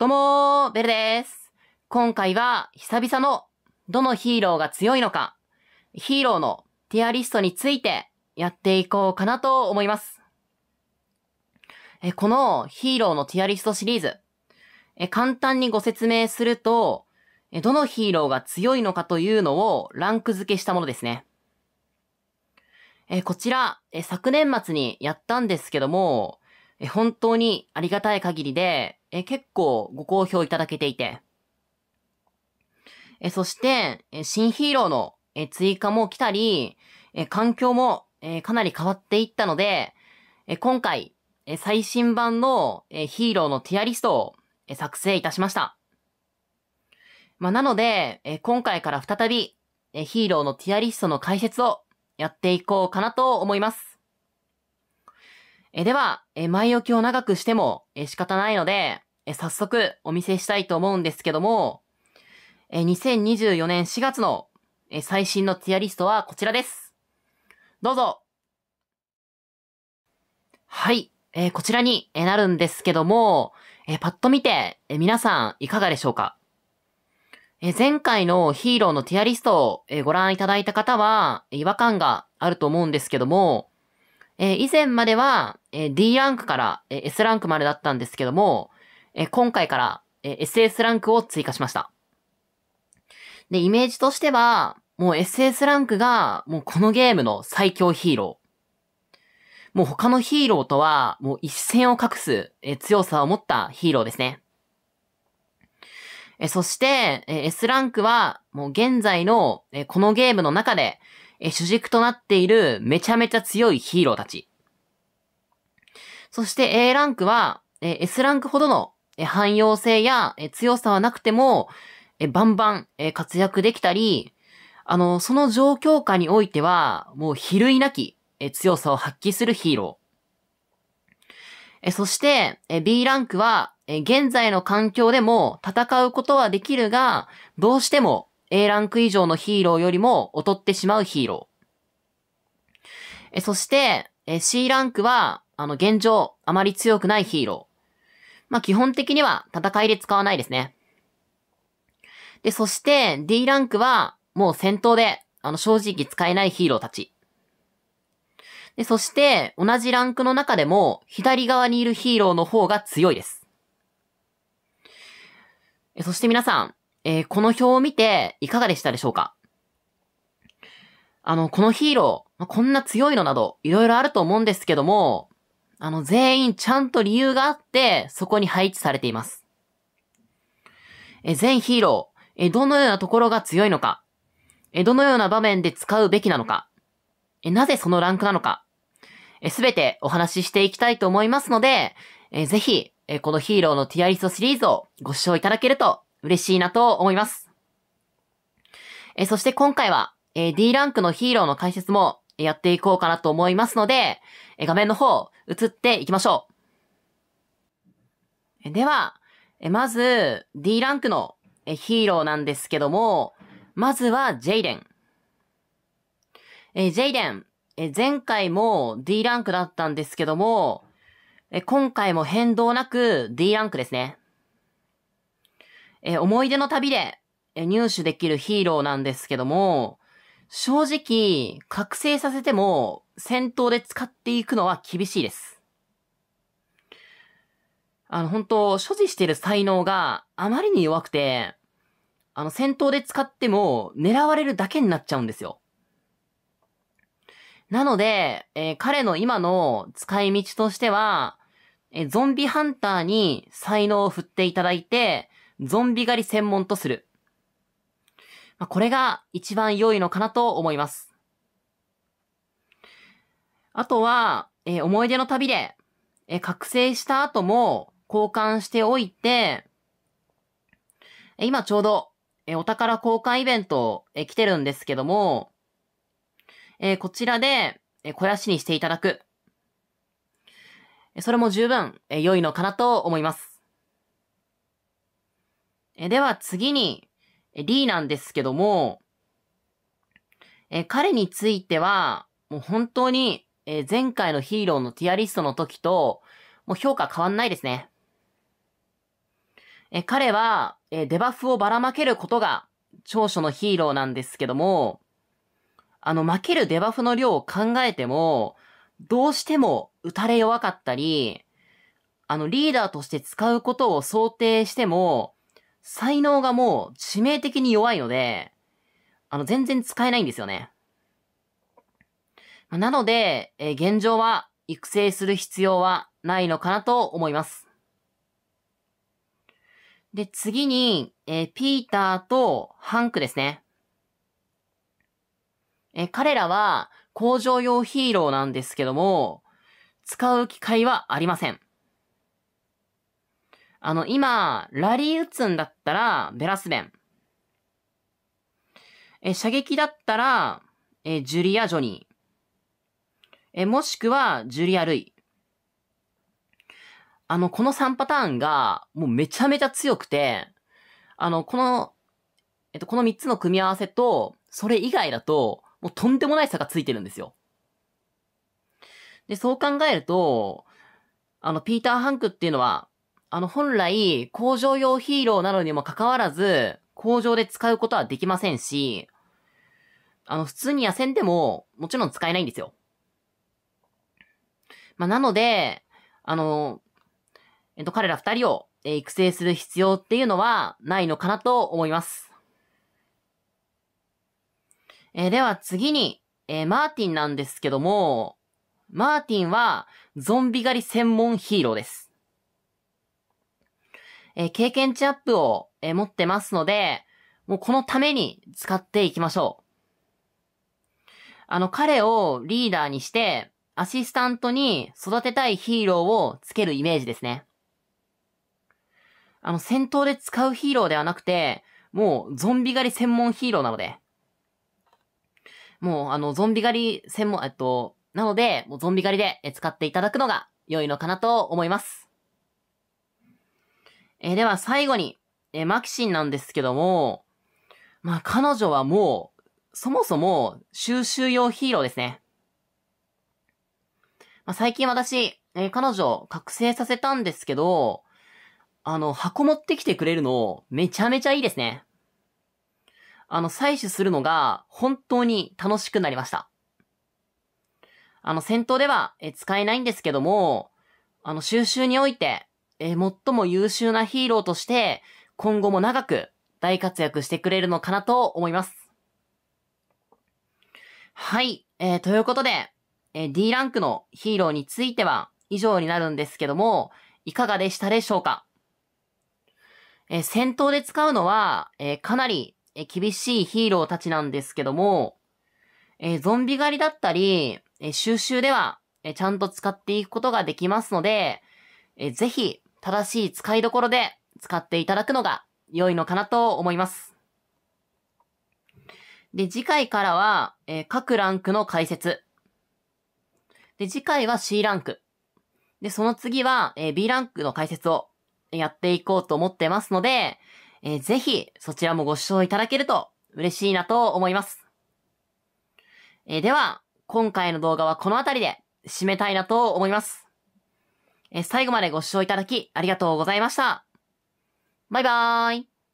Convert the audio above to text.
どうもー、ベルです。今回は久々のどのヒーローが強いのか、ヒーローのティアリストについてやっていこうかなと思います。えこのヒーローのティアリストシリーズ、え簡単にご説明するとえ、どのヒーローが強いのかというのをランク付けしたものですね。えこちらえ、昨年末にやったんですけども、え本当にありがたい限りで、え結構ご好評いただけていて、えそして、え新ヒーローの、え追加も来たり、え環境も、えかなり変わっていったので、え今回、え最新版の、えヒーローのティアリストを、え作成いたしました。まあ、なので、え今回から再び、えヒーローのティアリストの解説をやっていこうかなと思います。えでは、え前置きを長くしても、え仕方ないので、え早速お見せしたいと思うんですけども、え2024年4月の、え最新のティアリストはこちらです。どうぞはい、えこちらに、えなるんですけども、えパッと見て、え皆さんいかがでしょうかえ前回のヒーローのティアリストをご覧いただいた方は違和感があると思うんですけども、えー、以前までは、えー、D ランクから、えー、S ランクまでだったんですけども、えー、今回から、えー、SS ランクを追加しました。で、イメージとしては、もう SS ランクが、もうこのゲームの最強ヒーロー。もう他のヒーローとは、もう一線を画す、え強さを持ったヒーローですね。えそして、え S ランクは、もう現在の、えこのゲームの中で、え主軸となっているめちゃめちゃ強いヒーローたち。そして A ランクは、え S ランクほどの、え汎用性や、え強さはなくても、えバンバン、え活躍できたり、あの、その状況下においては、もう比類なき、え強さを発揮するヒーロー。えそして、え B ランクは、え現在の環境でも戦うことはできるが、どうしても A ランク以上のヒーローよりも劣ってしまうヒーロー。えそして、え C ランクは、あの、現状、あまり強くないヒーロー。まあ、基本的には戦いで使わないですね。で、そして D ランクは、もう戦闘で、あの、正直使えないヒーローたち。で、そして、同じランクの中でも、左側にいるヒーローの方が強いです。そして皆さん、えー、この表を見ていかがでしたでしょうかあの、このヒーロー、こんな強いのなど、いろいろあると思うんですけども、あの、全員ちゃんと理由があって、そこに配置されています。え、全ヒーロー、え、どのようなところが強いのか、え、どのような場面で使うべきなのか、え、なぜそのランクなのか、え、すべてお話ししていきたいと思いますので、え、ぜひ、え、このヒーローのティアリストシリーズをご視聴いただけると嬉しいなと思います。えそして今回は、え D ランクのヒーローの解説もやっていこうかなと思いますので、え画面の方移っていきましょう。では、えまず D ランクのヒーローなんですけども、まずはジェイデン。えジェイデン、え前回も D ランクだったんですけども、え今回も変動なく D ランクですね。えー、思い出の旅で、えー、入手できるヒーローなんですけども、正直、覚醒させても、戦闘で使っていくのは厳しいです。あの、本当所持してる才能があまりに弱くて、あの、戦闘で使っても狙われるだけになっちゃうんですよ。なので、えー、彼の今の使い道としては、えー、ゾンビハンターに才能を振っていただいて、ゾンビ狩り専門とする。まあ、これが一番良いのかなと思います。あとは、えー、思い出の旅で、えー、覚醒した後も交換しておいて、え今ちょうど、えお宝交換イベント、え来てるんですけども、えこちらで、え肥やしにしていただく。それも十分、え良いのかなと思います。えでは次に、えーなんですけども、え彼については、もう本当に、え前回のヒーローのティアリストの時と、もう評価変わんないですね。え彼は、えデバフをばらまけることが長所のヒーローなんですけども、あの、負けるデバフの量を考えても、どうしても打たれ弱かったり、あの、リーダーとして使うことを想定しても、才能がもう致命的に弱いので、あの、全然使えないんですよね。なので、え現状は育成する必要はないのかなと思います。で、次に、えー、ピーターとハンクですね。えー、彼らは工場用ヒーローなんですけども、使う機会はありません。あの、今、ラリー打つんだったら、ベラスベン。え、射撃だったら、え、ジュリア・ジョニー。え、もしくは、ジュリア・ルイ。あの、この3パターンが、もうめちゃめちゃ強くて、あの、この、えっと、この3つの組み合わせと、それ以外だと、もうとんでもない差がついてるんですよ。で、そう考えると、あの、ピーター・ハンクっていうのは、あの、本来、工場用ヒーローなのにもかかわらず、工場で使うことはできませんし、あの、普通に野戦でも、もちろん使えないんですよ。まあ、なので、あの、えっと、彼ら二人を、え育成する必要っていうのはないのかなと思います。えー、では次に、えー、マーティンなんですけども、マーティンはゾンビ狩り専門ヒーローです。え経験値アップを、え持ってますので、もうこのために使っていきましょう。あの、彼をリーダーにして、アシスタントに育てたいヒーローをつけるイメージですね。あの、戦闘で使うヒーローではなくて、もうゾンビ狩り専門ヒーローなので。もう、あの、ゾンビ狩り専門、えっと、なので、もうゾンビ狩りで使っていただくのが良いのかなと思います。えー、では最後に、えー、マキシンなんですけども、まあ彼女はもう、そもそも収集用ヒーローですね。まあ、最近私、えー、彼女覚醒させたんですけど、あの、箱持ってきてくれるの、めちゃめちゃいいですね。あの、採取するのが本当に楽しくなりました。あの、戦闘では、え使えないんですけども、あの、収集において、えー、最も優秀なヒーローとして、今後も長く大活躍してくれるのかなと思います。はい。えー、ということで、えー、D ランクのヒーローについては以上になるんですけども、いかがでしたでしょうかえー、戦闘で使うのは、えー、かなり、えー、厳しいヒーローたちなんですけども、えゾンビ狩りだったり、え収集では、えちゃんと使っていくことができますので、えぜひ、正しい使いどころで使っていただくのが良いのかなと思います。で、次回からは、えー、各ランクの解説。で、次回は C ランク。で、その次は、えー、B ランクの解説をやっていこうと思ってますので、えー、ぜひそちらもご視聴いただけると嬉しいなと思います。えー、では、今回の動画はこの辺りで締めたいなと思います。え最後までご視聴いただきありがとうございました。バイバーイ。